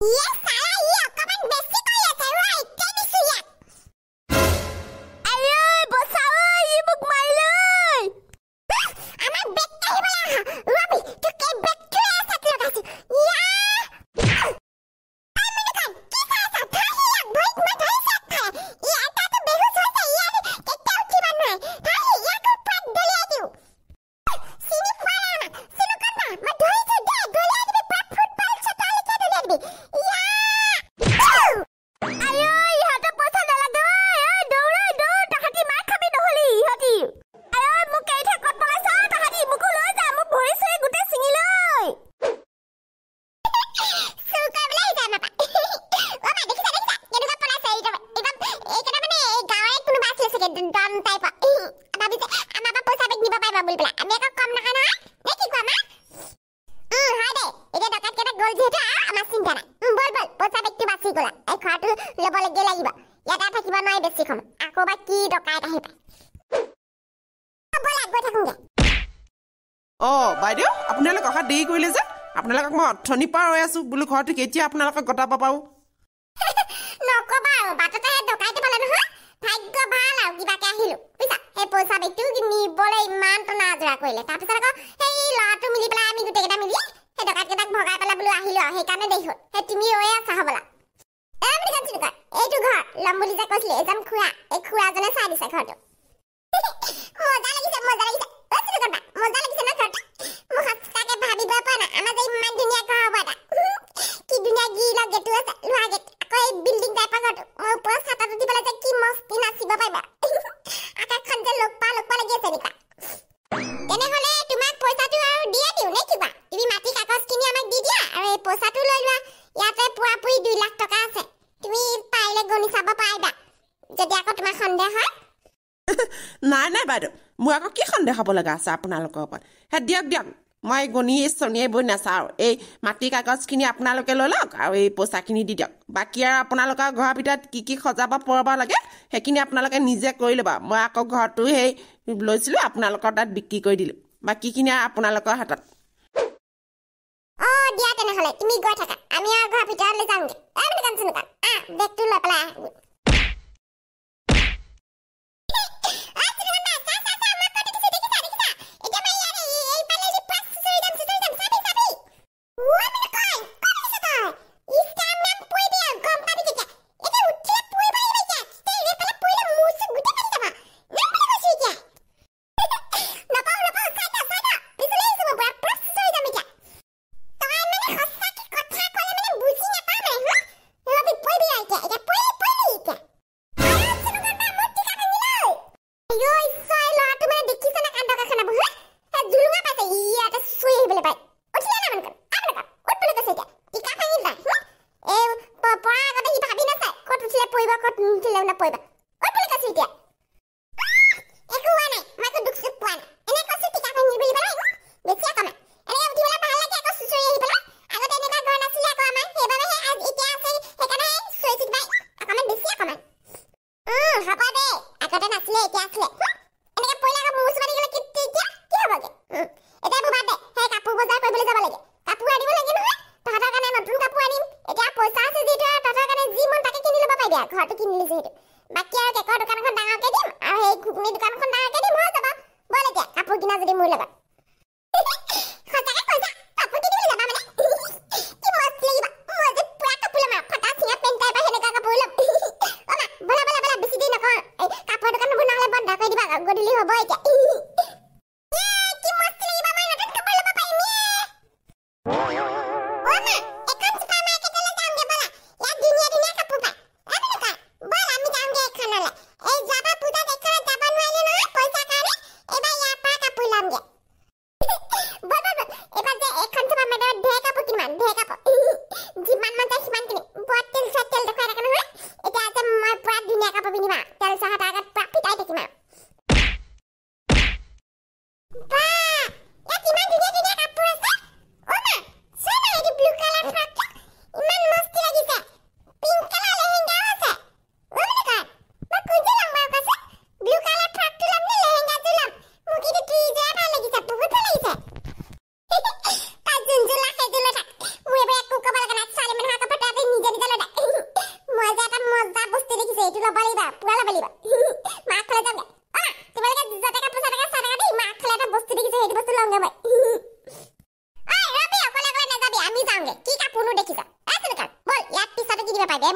我想。Wow! পইচা দেখি বাচি গলা এই খোৱাটো ল'ব লাগে লাগিব ইয়াতে থাকিব নোৱাৰি বেছিখন আকৌ বা কি ডকাইত আহিব অ' বাইদেউ আপোনালোক অহা দেৰি কৰিলে যে আপোনালোকক মই অথনি পাৰ ৰৈ আছো বোলো ঘৰটো কেতিয়া আপোনালোকক গতা পাপাও নকবা আৰু ডকাইতকেইটাক ভগাই পেলাই বোলো আহিলো আৰু সেইকাৰণে দেৰি হ'ল সেই তুমি ৰৈ আছা হ'বলা এই বুলি কৈছিলো কয় এইটো ঘৰ ল'ম বুলি যে কৈছিলো এজন খুৰা এই খুৰাজনে চাই দিছে ঘৰটো মজা লাগিছে মজা লাগিছে মই ভাবিব পৰা নাই আমাৰ যে ইমান ধুনীয়া ঘৰ হ'ব এটা কি ধুনীয়া গিৰিলৰ গেটো আছে নে হাই নাই নাই বাইদেউ মোৰ আকৌ কি সন্দেহ হ'ব লগা আছে আপোনালোকৰ ওপৰত সেই দিয়ক দিয়ক মই গণিয়ে চনিয়াই বৈ নাচাওঁ এই মাটি কাগজখিনি আপোনালোকে লৈ লওক আৰু এই পইচাখিনি দি দিয়ক বাকী আৰু আপোনালোকৰ ঘৰৰ ভিতৰত কি কি সজাব পৰাব লাগে সেইখিনি আপোনালোকে নিজে কৰি ল'বা মই আকৌ ঘৰটো সেই লৈছিলোঁ আপোনালোকৰ তাত বিক্ৰী কৰি দিলোঁ বাকীখিনি আৰু আপোনালোকৰ হাতত অঁ দিয়া তেনেহ'লে তুমি গৈ থাকা আমি আৰু ঘৰৰ ভিতৰলৈ যাওঁগৈ নুঠিলেও নপৰিবা অই পলি কৈছিল এতিয়া একো হোৱা নাই মই একো দুখ চুখ পোৱা নাই এনেই কৈছিল তিতা ভাঙি বুলি পেলাই মোক বেছিয়ে কমে এনেই উঠিবলৈ ভাল লাগে আকৌ চুচৰি আহি পেলাই আগতে এনেকুৱা ঘৰ নাছিলে আকৌ আমাৰ সেইবাবে সেই আজি এতিয়া আছে সেইকাৰণে সেই চুচৰি চুটিবাই অকণমান বেছিয়ে কমে হ'ব দেই আগতে নাছিলে এতিয়া আছিলে দিয়া ঘৰতে কিনিলো যিহেতু বাকী আৰু কেকৰ দোকানখন ডাঙৰকে দিম আৰু সেই ঘুগনি দোকানখন ডাঙৰকে দিম হৈ যাব ব'ল এতিয়া কাপোৰ কিনা যদি মোৰ লগত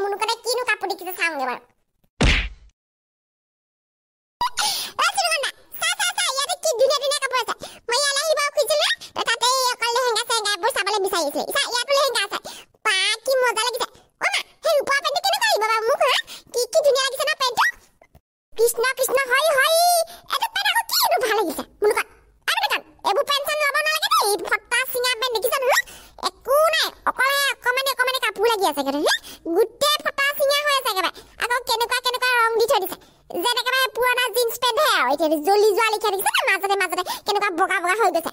무누가내 끼누 가뿌리키도 사용해봐요 이사야 불행 কেনে জলি জোৱালি খেয়ে দেখিছে মাজতে মাজতে কেনেকুৱা বগা বগা হৈ গৈছে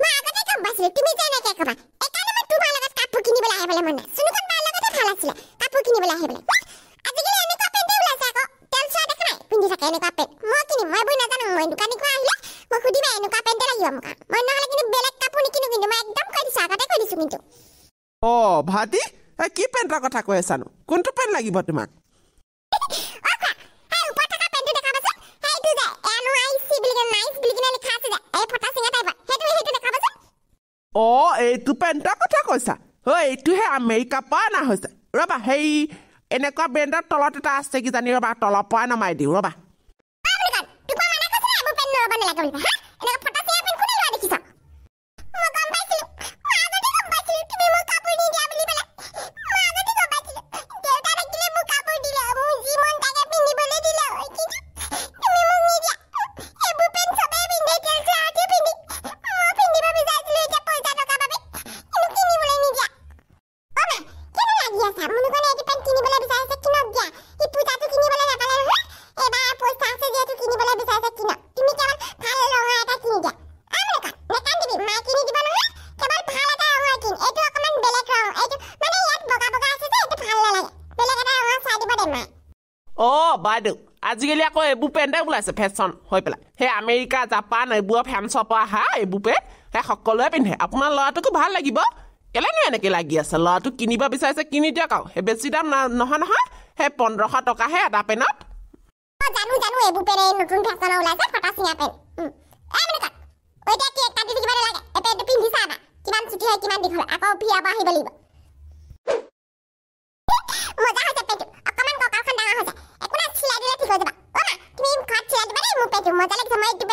মই আগতে কাম পাইছিলো তুমি যেনেকে ক'বা এইকাৰণে মই তোমাৰ লগত কাপোৰ কিনিবলৈ আহিবলে মই নাই চোনখন মাৰ লগতে ভাল আছিলে কাপোৰ কিনিবলৈ আহিবলে আজিকালি এনেকুৱা পেণ্টে ওলাইছে আকৌ তেল চোৱা দেখা নাই পিন্ধি থাকে এনেকুৱা পেণ্ট মই কিনিম মই বুলি নাজানো মই দোকানী কোৱা আহিলে মই সুধিম এনেকুৱা পেণ্টে লাগিব মোক মই নহ'লে কিন্তু বেলেগ কাপোৰ নিকিনো কিন্তু মই একদম কৈ দিছো আগতে কৈ দিছো কিন্তু অ ভাতি কি পেণ্টৰ কথা কৈ আছানো কোনটো পেণ্ট লাগিব তোমাক এইটোপেন কথা কৈছা অ এইটোহে আমেৰিকা পৰা অনা হৈছে ৰবা সেই এনেকুৱা ব্ৰেণ্ডৰ তলত এটা আছে কি জানি ৰবা তলৰ পৰাই নমাই দিওঁ ৰবা অ বাইদেউ আজিকালি আকৌ এইবোৰ পেণ্টে ওলাইছে ফেশ্বন হৈ পেলাই সেই আমেৰিকা জাপান এইবোৰৰ ফেঞ্চৰ পৰা অহা এইবোৰ পেণ্ট সেই সকলোৱে পিন্ধে আপোনাৰ ল'ৰাটোকো ভাল লাগিব কেলেনো এনেকে লাগি আছে ল'ৰাটো কিনিব বিচাৰিছে কিনি দিয়ক আৰু সেই বেছি দাম নহয় নহয় সেই পোন্ধৰশ টকাহে এটা পেণ্টত ಮೊದಲಿಗೆ ಸಮ ಇಟ್ಟು